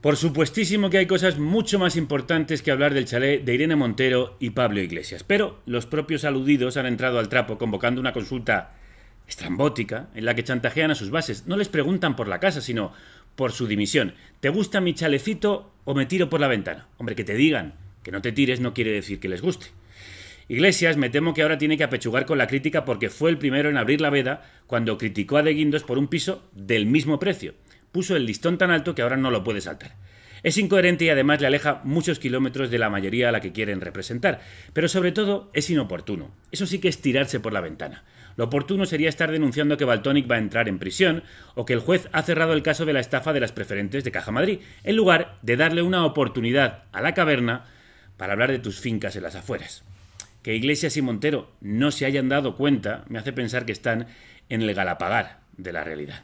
Por supuestísimo que hay cosas mucho más importantes que hablar del chalet de Irene Montero y Pablo Iglesias, pero los propios aludidos han entrado al trapo convocando una consulta estrambótica en la que chantajean a sus bases. No les preguntan por la casa, sino por su dimisión. ¿Te gusta mi chalecito o me tiro por la ventana? Hombre, que te digan que no te tires no quiere decir que les guste. Iglesias me temo que ahora tiene que apechugar con la crítica porque fue el primero en abrir la veda cuando criticó a De Guindos por un piso del mismo precio puso el listón tan alto que ahora no lo puede saltar. Es incoherente y además le aleja muchos kilómetros de la mayoría a la que quieren representar, pero sobre todo es inoportuno. Eso sí que es tirarse por la ventana. Lo oportuno sería estar denunciando que Baltonic va a entrar en prisión o que el juez ha cerrado el caso de la estafa de las preferentes de Caja Madrid, en lugar de darle una oportunidad a la caverna para hablar de tus fincas en las afueras. Que Iglesias y Montero no se hayan dado cuenta me hace pensar que están en el galapagar de la realidad.